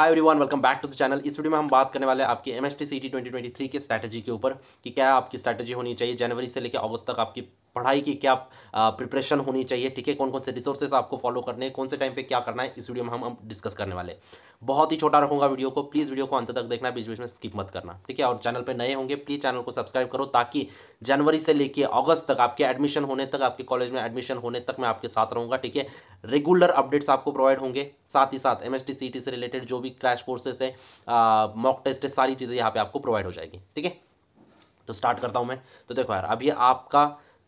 hi everyone welcome back to the channel इस video में हम बात करने वाले हैं आपकी M S T C T twenty twenty three के स्ट्रैटेजी के ऊपर कि क्या आपकी स्ट्रैटेजी होनी चाहिए जनवरी से लेकर अगस्त तक आपकी पढ़ाई की क्या प्रिपरेशन होनी चाहिए ठीक है कौन कौन से रिसोर्सेस आपको फॉलो करने हैं कौन से टाइम पे क्या करना है इस वीडियो में हम हम डिस्कस करने वाले बहुत ही छोटा रखूंगा वीडियो को प्लीज़ वीडियो को अंत तक देखना बीच बीच में स्किप मत करना ठीक है और चैनल पर नए होंगे प्लीज़ चैनल को सब्सक्राइब करो ताकि जनवरी से लेकर अगस्त तक आपके एडमिशन होने तक आपके कॉलेज में एडमिशन होने तक मैं आपके साथ रहूँगा ठीक है रेगुलर अपडेट्स आपको प्रोवाइड होंगे साथ ही साथ एम से रिलेटेड जो भी भी क्रैश कोर्सेस है मॉक टेस्ट है सारी चीज़ें यहाँ पे आपको प्रोवाइड हो जाएगी ठीक है तो स्टार्ट करता हूँ मैं तो देखो यार अब आपका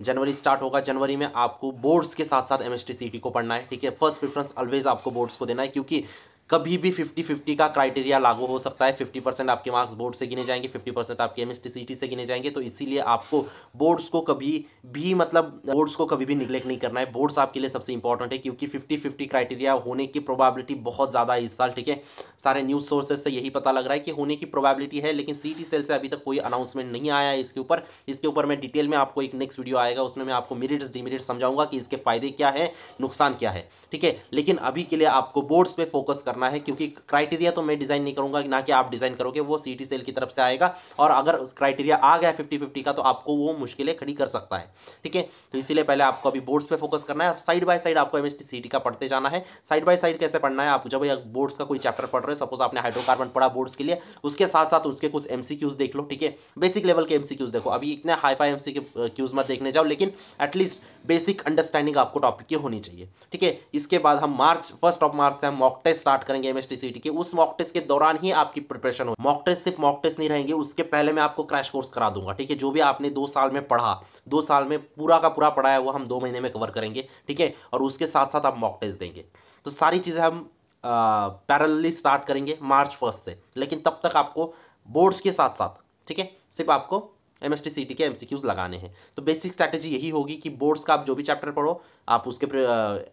जनवरी स्टार्ट होगा जनवरी में आपको बोर्ड्स के साथ साथ एम एस को पढ़ना है ठीक है फर्स्ट प्रेफरेंस ऑलवेज आपको बोर्ड्स को देना है क्योंकि कभी भी फिफ्टी फिफ्टी का क्राइटेरिया लागू हो सकता है फिफ्टी परसेंट आपके मार्क्स बोर्ड से गिने जाएंगे फिफ्टी परसेंट आपके एम से गिने जाएंगे तो इसीलिए आपको बोर्ड्स को कभी भी मतलब बोर्ड्स को कभी भी निगलेक्ट नहीं करना है बोर्ड्स आपके लिए सबसे इंपॉर्टेंट है क्योंकि फिफ्टी फिफ्टी क्राइटेरिया होने की प्रोबेबिलिटी बहुत ज़्यादा है इस साल ठीक है सारे न्यूज़ सोर्सेज से यही पता लग रहा है कि होने की प्रोबेबिलिटी है लेकिन सी सेल से अभी तक कोई अनाउंसमेंट नहीं आया है इसके ऊपर इसके ऊपर मैं डिटेल में आपको एक नेक्स्ट वीडियो आएगा उसमें मैं आपको मेरिट्स डिमिरिट्स समझाऊंगा कि इसके फायदे क्या है नुकसान क्या है ठीक है लेकिन अभी के लिए आपको बोर्ड्स पर फोकस करना करना है क्योंकि क्राइटेरिया तो मैं डिज़ाइन नहीं करूँगा ना कि आप डिज़ाइन करोगे वो सी टी सेल की तरफ से आएगा और अगर क्राइटेरिया आ गया फिफ्टी फिफ्टी का तो आपको वो मुश्किलें खड़ी कर सकता है ठीक है तो इसीलिए पहले आपको अभी बोर्ड्स पर फोकस करना है साइड बाय साइड आपको एम एस का पढ़ते जाना है साइड बाय साइड कैसे पढ़ना है आप जब बोर्ड्स का कोई चैप्टर पढ़ रहे हो सपोज आपने हाइड्रोकार्बन पढ़ा बोर्ड्स के लिए उसके साथ साथ उसके कुछ एम देख लो ठीक है बेसिक लेवल के एम देखो अभी इतने hi-fi M C Qs मत देखने जाओ लेकिन एटलीस्ट बेसिक अंडरस्टैंडिंग आपको टॉपिक की होनी चाहिए ठीक है इसके बाद हम मार्च फर्स्ट ऑफ मार्च से हम मॉक टेस्ट स्टार्ट करेंगे एमएसटीसीटी के उस मॉक टेस्ट के दौरान ही आपकी प्रिपरेशन हो मॉक टेस्ट सिर्फ मॉक टेस्ट नहीं रहेंगे उसके पहले मैं आपको क्रैश कोर्स करा दूंगा ठीक है जो भी आपने दो साल में पढ़ा दो साल में पूरा का पूरा पढ़ाया हुआ हम दो महीने में कवर करेंगे ठीक है और उसके साथ साथ आप मॉक टेस्ट देंगे तो सारी चीज़ें हम पैरलली स्टार्ट करेंगे मार्च फर्स्ट से लेकिन तब तक आपको बोर्ड्स के साथ साथ ठीक है सिर्फ आपको एम एस के एम लगाने हैं तो बेसिक स्ट्रैटेजी यही होगी कि बोर्ड्स का आप जो भी चैप्टर पढ़ो आप उसके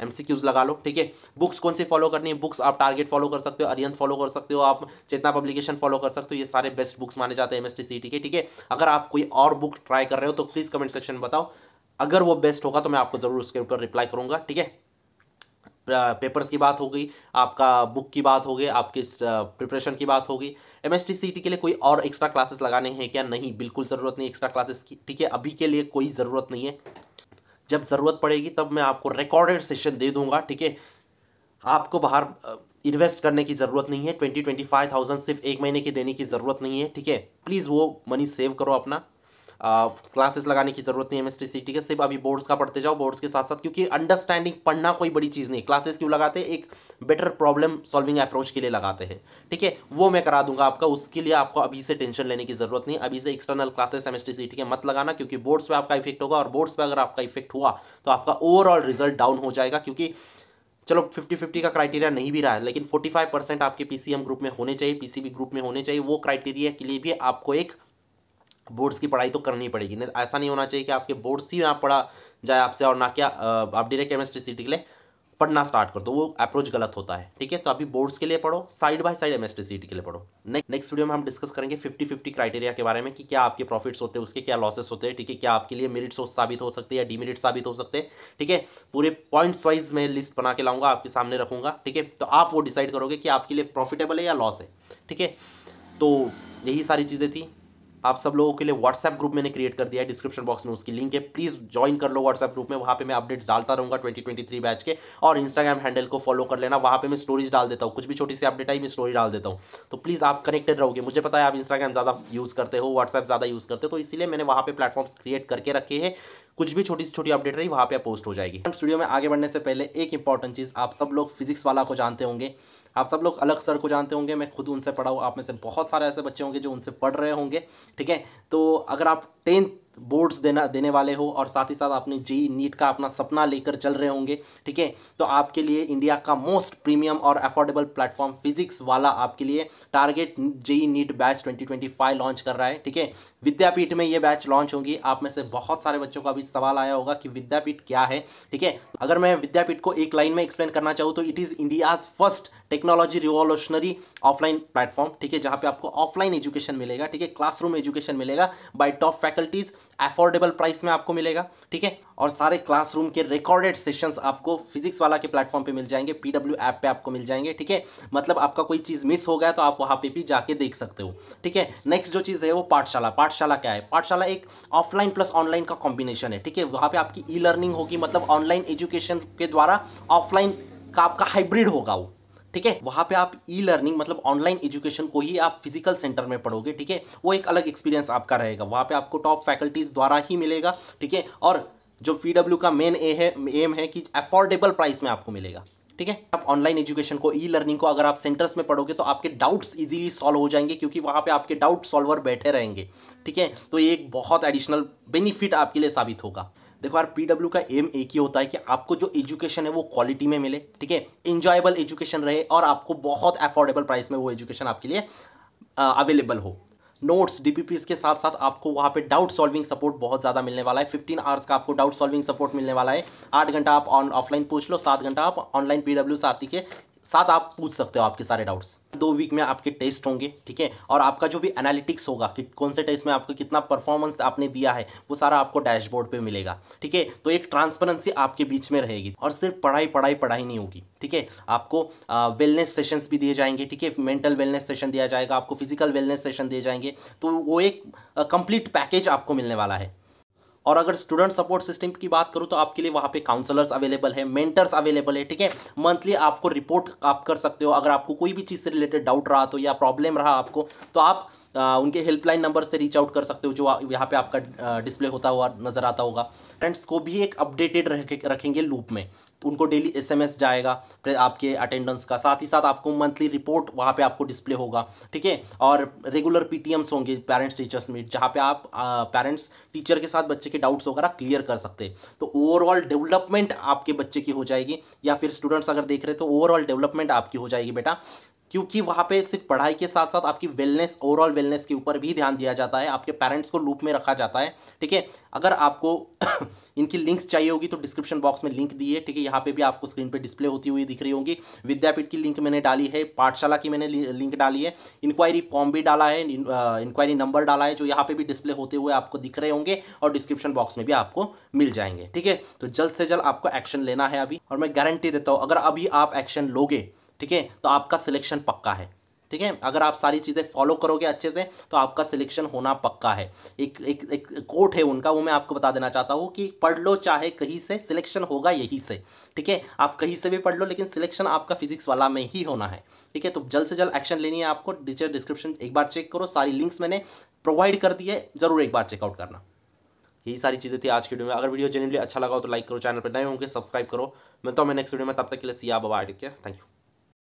एम क्यूज लगा लो ठीक है बुक्स कौन से फॉलो करनी है बुक्स आप टारगेट फॉलो कर सकते हो अरियंत फॉलो कर सकते हो आप चेतना पब्लिकेशन फॉलो कर सकते हो ये सारे बेस्ट बुक्स माने जाते हैं एम एस के ठीक है अगर आप कोई और बुक ट्राई कर रहे हो तो प्लीज़ कमेंट सेक्शन में बताओ अगर वो बेस्ट होगा तो मैं आपको ज़रूर उसके ऊपर रिप्लाई करूँगा ठीक है पेपर्स की बात हो गई आपका बुक की बात हो गई आपकी प्रिपरेशन की बात होगी एम एस के लिए कोई और एक्स्ट्रा क्लासेस लगाने हैं क्या नहीं बिल्कुल ज़रूरत नहीं एक्स्ट्रा क्लासेस की ठीक है अभी के लिए कोई ज़रूरत नहीं है जब ज़रूरत पड़ेगी तब मैं आपको रिकॉर्डेड सेशन दे दूंगा ठीक है आपको बाहर इन्वेस्ट करने की ज़रूरत नहीं है ट्वेंटी ट्वेंटी फाइव थाउजेंड सिर्फ एक महीने की देने की ज़रूरत नहीं है ठीक है प्लीज़ वो मनी सेव करो अपना क्लासेस लगाने की ज़रूरत नहीं है सी सीटी के सिर्फ अभी बोर्ड्स का पढ़ते जाओ बोर्ड्स के साथ साथ क्योंकि अंडरस्टैंडिंग पढ़ना कोई बड़ी चीज़ नहीं क्लासेस क्यों लगाते एक बेटर प्रॉब्लम सॉल्विंग अप्रोच के लिए लगाते हैं ठीक है वो मैं करा दूंगा आपका उसके लिए आपको अभी से टेंशन लेने की ज़रूरत नहीं अभी से एक्सटर्नल क्लासेस एमएसटी सीटी के मत लगाना क्योंकि बोर्ड्स पर आपका इफेक्ट होगा और बोर्ड्स पर अगर आपका इफेक्ट हुआ तो आपका ओवरऑल रिजल्ट डाउन हो जाएगा क्योंकि चलो फिफ्टी फिफ्टी का क्राइटेरिया नहीं भी रहा है लेकिन फोर्टी फाइव परसेंट आपके पीसीएम ग्रुप में होने चाहिए पीसीबी ग्रुप में होने चाहिए वो क्राइटेरिया के लिए भी आपको एक बोर्ड्स की पढ़ाई तो करनी पड़ेगी नहीं ऐसा नहीं होना चाहिए कि आपके बोर्ड्स ही ना पढ़ा जाए आपसे और ना क्या आप डायरेक्ट केमिस्ट्री सीट के लिए पढ़ना स्टार्ट कर दो वो अप्रोच गलत होता है ठीक है तो अभी बोर्ड्स के लिए पढ़ो side by side MST seat के लिए पढ़ो नेक्स्ट नेक्स्ट वीडियो में हम डिस्कस करेंगे फिफ्टी फिफ्टी क्राइटेरिया के बारे में कि क्या आपके प्रॉफिट्स होते हैं उसके क्या लॉसेस होते हैं ठीक है क्या आपके लिए मेरिट्स साबित हो सकते हैं या डीमेरिट साबित हो सकते हैं ठीक है पूरे पॉइंट्स वाइज मैं लिस्ट बना के लाऊंगा आपके सामने रखूंगा ठीक है तो आप वो डिसाइड करोगे कि आपके लिए प्रॉफिटेबल है या लॉस है ठीक है तो यही सारी चीज़ें थी आप सब लोगों के लिए व्हाट्सएप ग्रुप मैंने क्रिएट कर दिया है डिस्क्रिप्शन बॉक्स में उसकी लिंक है प्लीज़ ज्वाइन कर लो व्हाट्सएप ग्रुप में वहाँ पे मैं अपडेट्स डालता रहूँगा 2023 बैच के और इंस्टाग्राम हैंडल को फॉलो कर लेना वहाँ पे मैं स्टोरीज डाल देता हूँ कुछ भी छोटी सी अपडेट आई मैं स्टोरी डाल देता हूँ तो प्लीज़ आप कनेक्टेड रहोगे मुझे पता है आप इंस्टाग्राम ज़्यादा यूज़ करते हो व्हाट्सएप ज़्यादा यूज़ करते हो तो इसीलिए मैंने वहाँ पर प्लेटफॉर्म्स क्रिएट करके रखे हैं कुछ भी छोटी सी छोटी अपडेट रही वहाँ पर पोस्ट हो जाएगी स्टूडियो में आगे बढ़ने से पहले एक इंपॉर्टेंट चीज़ आप सब लोग फिजिक्स वाला को जानते होंगे आप सब लोग अलग सर को जानते होंगे मैं खुद उनसे पढ़ा हूँ आप में से बहुत सारे ऐसे बच्चे होंगे जो उनसे पढ़ रहे होंगे ठीक है तो अगर आप टेंथ बोर्ड्स देना देने वाले हो और साथ ही साथ आपने जेई नीट का अपना सपना लेकर चल रहे होंगे ठीक है तो आपके लिए इंडिया का मोस्ट प्रीमियम और अफोर्डेबल प्लेटफॉर्म फिजिक्स वाला आपके लिए target JEE NEET batch 2025 launch कर रहा है ठीक है विद्यापीठ में ये बैच लॉन्च होगी आप में से बहुत सारे बच्चों का भी सवाल आया होगा कि विद्यापीठ क्या है ठीक है अगर मैं विद्यापीठ को एक लाइन में एक्सप्लेन करना चाहूँ तो it is India's first technology revolutionary offline platform ठीक है जहाँ पे आपको ऑफलाइन एजुकेशन मिलेगा ठीक है क्लासरूम एजुकेशन मिलेगा by top faculties affordable price में आपको मिलेगा ठीक है और सारे क्लासरूम के रिकॉर्डेड सेशंस आपको फिजिक्स वाला के प्लेटफॉर्म पे मिल जाएंगे पीडब्ल्यू ऐप पे आपको मिल जाएंगे ठीक है मतलब आपका कोई चीज़ मिस हो गया तो आप वहाँ पे भी जाके देख सकते हो ठीक है नेक्स्ट जो चीज़ है वो पाठशाला पाठशाला क्या है पाठशाला एक ऑफलाइन प्लस ऑनलाइन का कॉम्बिनेशन है ठीक है वहाँ पर आपकी ई लर्निंग होगी मतलब ऑनलाइन एजुकेशन के द्वारा ऑफलाइन का आपका हाइब्रिड होगा वो ठीक है वहाँ पे आप ई लर्निंग मतलब ऑनलाइन एजुकेशन को ही आप फिजिकल सेंटर में पढ़ोगे ठीक है वो एक अलग एक्सपीरियंस आपका रहेगा वहाँ पे आपको टॉप फैकल्टीज द्वारा ही मिलेगा ठीक है और जो पी का मेन ए है एम है कि अफोर्डेबल प्राइस में आपको मिलेगा ठीक है आप ऑनलाइन एजुकेशन को ई लर्निंग को अगर आप सेंटर्स में पढ़ोगे तो आपके डाउट्स इजीली सॉल्व हो जाएंगे क्योंकि वहाँ पे आपके डाउट सॉल्वर बैठे रहेंगे ठीक है तो ये एक बहुत एडिशनल बेनिफिट आपके लिए साबित होगा देखो यार डब्ल्यू का एम एक ही होता है कि आपको जो एजुकेशन है वो क्वालिटी में मिले ठीक है इंजॉयबल एजुकेशन रहे और आपको बहुत अफोर्डेबल प्राइस में वो एजुकेशन आपके लिए अवेलेबल हो नोट्स डी के साथ साथ आपको वहाँ पे डाउट सॉल्विंग सपोर्ट बहुत ज़्यादा मिलने वाला है 15 आवर्स का आपको डाउट सॉल्विंग सपोर्ट मिलने वाला है आठ घंटा आप ऑन ऑफलाइन पूछ लो सात घंटा आप ऑनलाइन पीडब्ल्यू डब्ल्यू के साथ आप पूछ सकते हो आपके सारे डाउट्स दो वीक में आपके टेस्ट होंगे ठीक है और आपका जो भी एनालिटिक्स होगा कि कौन से टेस्ट में आपको कितना परफॉर्मेंस आपने दिया है वो सारा आपको डैशबोर्ड पे मिलेगा ठीक है तो एक ट्रांसपेरेंसी आपके बीच में रहेगी और सिर्फ पढ़ाई पढ़ाई पढ़ाई नहीं होगी ठीक है आपको वेलनेस सेशंस भी दिए जाएंगे ठीक है मेंटल वेलनेस सेशन दिया जाएगा आपको फिजिकल वेलनेस सेशन दिए जाएंगे तो वो एक कंप्लीट पैकेज आपको मिलने वाला है और अगर स्टूडेंट सपोर्ट सिस्टम की बात करूँ तो आपके लिए वहाँ पे काउंसलर्स अवेलेबल है मेंटर्स अवेलेबल है ठीक है मंथली आपको रिपोर्ट आप कर सकते हो अगर आपको कोई भी चीज़ से रिलेटेड डाउट रहा तो या प्रॉब्लम रहा आपको तो आप उनके हेल्पलाइन नंबर से रीच आउट कर सकते हो जो यहाँ पे आपका डिस्प्ले होता हुआ नज़र आता होगा फ्रेंड्स को भी एक अपडेटेड रखेंगे लूप में तो उनको डेली एसएमएस जाएगा फिर आपके अटेंडेंस का साथ ही साथ आपको मंथली रिपोर्ट वहाँ पे आपको डिस्प्ले होगा ठीक है और रेगुलर पीटीएम्स होंगे पेरेंट्स टीचर्स मीट जहाँ पे आप पेरेंट्स टीचर के साथ बच्चे के डाउट्स वगैरह क्लियर कर सकते हैं तो ओवरऑल डेवलपमेंट आपके बच्चे की हो जाएगी या फिर स्टूडेंट्स अगर देख रहे तो ओवरऑल डेवलपमेंट आपकी हो जाएगी बेटा क्योंकि वहाँ पे सिर्फ पढ़ाई के साथ साथ आपकी वेलनेस ओवरऑल वेलनेस के ऊपर भी ध्यान दिया जाता है आपके पेरेंट्स को लूप में रखा जाता है ठीक है अगर आपको इनकी लिंक्स चाहिए होगी तो डिस्क्रिप्शन बॉक्स में लिंक दी है ठीक है यहाँ पे भी आपको स्क्रीन पे डिस्प्ले होती हुई दिख रही होगी विद्यापीठ की लिंक मैंने डाली है पाठशाला की मैंने लिंक डाली है इंक्वायरी फॉर्म भी डाला है इंक्वायरी नंबर डाला है जो यहाँ पे भी डिस्प्ले होते हुए आपको दिख रहे होंगे और डिस्क्रिप्शन बॉक्स में भी आपको मिल जाएंगे ठीक है तो जल्द से जल्द आपको एक्शन लेना है अभी और मैं गारंटी देता हूँ अगर अभी आप एक्शन लोगे ठीक है तो आपका सिलेक्शन पक्का है ठीक है अगर आप सारी चीज़ें फॉलो करोगे अच्छे से तो आपका सिलेक्शन होना पक्का है एक एक एक कोट है उनका वो मैं आपको बता देना चाहता हूँ कि पढ़ लो चाहे कहीं से सिलेक्शन होगा यहीं से ठीक है आप कहीं से भी पढ़ लो लेकिन सिलेक्शन आपका फिजिक्स वाला में ही होना है ठीक है तो जल्द से जल्द एक्शन लेनी है आपको डिचर डिस्क्रिप्शन एक बार चेक करो सारी लिंक्स मैंने प्रोवाइड कर दिए ज़रूर एक बार चेकआउट करना यही सारी चीज़ें थी आज की वीडियो में अगर वीडियो जेनरली अच्छा लगा हो तो लाइक करो चैनल पर नए होंगे सब्सक्राइब करो मिलता हूँ मैं नेक्स्ट वीडियो में तब तक के लिए Siya Baba take thank you